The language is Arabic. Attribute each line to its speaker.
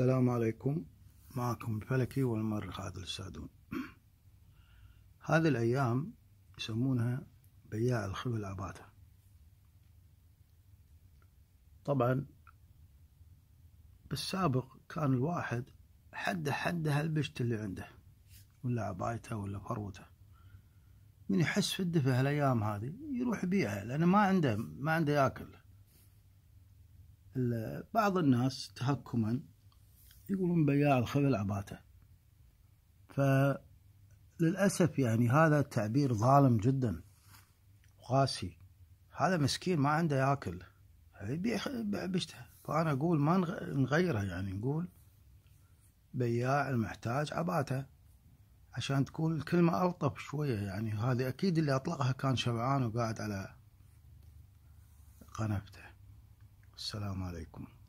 Speaker 1: السلام عليكم معكم الفلكي والمؤرخ عادل السعدون هذه الأيام يسمونها بياع الخبل عباته طبعا بالسابق كان الواحد حد حد هالبشت اللي عنده ولا عبايته ولا فروته من يحس في الدفة هالأيام هذه يروح يبيعها لأنه ما عنده ما عنده ياكل بعض الناس تهكما يقولون بياع الخبل عباته فللأسف يعني هذا التعبير ظالم جدا وقاسي هذا مسكين ما عنده ياكل يبيع يعني بعبشته فأنا أقول ما نغيره يعني نقول بياع المحتاج عباته عشان تكون الكلمة ألطف شوية يعني هذه أكيد اللي أطلقها كان شبعان وقاعد على قنفته السلام عليكم